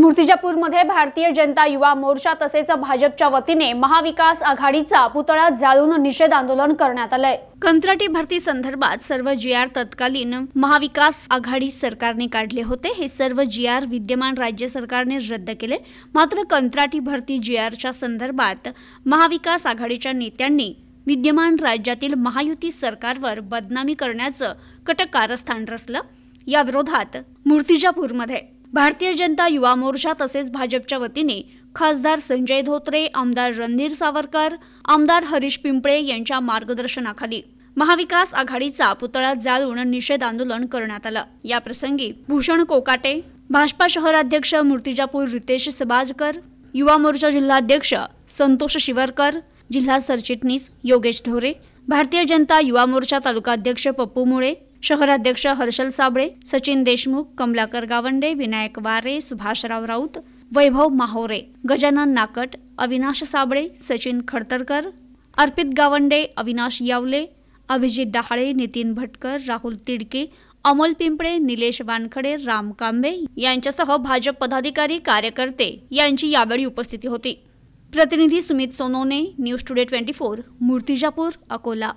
मूर्तिजापूरमध्ये भारतीय जनता युवा मोर्चा तसेच भाजपच्या वतीने महाविकास आघाडीचा पुतळा जाळून निषेध आंदोलन करण्यात आलंय कंत्राटी भरती संदर्भात सर्व जी आर तत्कालीन महाविकास आघाडी सरकारने काढले होते हे सर्व जी आर विद्यमान राज्य सरकारने रद्द केले मात्र कंत्राटी भरती जी आरच्या संदर्भात महाविकास आघाडीच्या नेत्यांनी विद्यमान राज्यातील महायुती सरकारवर बदनामी करण्याचं कटक कारस्थान रचलं या विरोधात मूर्तिजापूरमध्ये भारतीय जनता युवा मोर्चा तसेच भाजपच्या वतीने खासदार संजय धोत्रे आमदार रणधीर सावरकर आमदार हरीश पिंपळे यांच्या मार्गदर्शनाखाली महाविकास आघाडीचा पुतळा जाळून निषेध आंदोलन करण्यात आलं याप्रसंगी भूषण कोकाटे भाजपा शहराध्यक्ष मूर्तिजापूर रितेश सबाजकर युवा मोर्चा जिल्हाध्यक्ष संतोष शिवरकर जिल्हा सरचिटणीस योगेश ढोरे भारतीय जनता युवा मोर्चा तालुकाध्यक्ष पप्पू मुळे शहराध्यक्ष हर्षल साबळे सचिन देशमुख कमलाकर गावंडे विनायक वारे सुभाषराव राऊत वैभव माहोरे गजानन नाकट अविनाश साबळे सचिन खडतरकर अर्पित गावंडे अविनाश यावले अभिजित डहाळे नितीन भटकर राहुल तिडके अमोल पिंपळे निलेश वानखडे राम कांबे यांच्यासह भाजप पदाधिकारी कार्यकर्ते यांची यावेळी उपस्थिती होती प्रतिनिधी Sumit Sonone news today twenty four Murtijapur Akola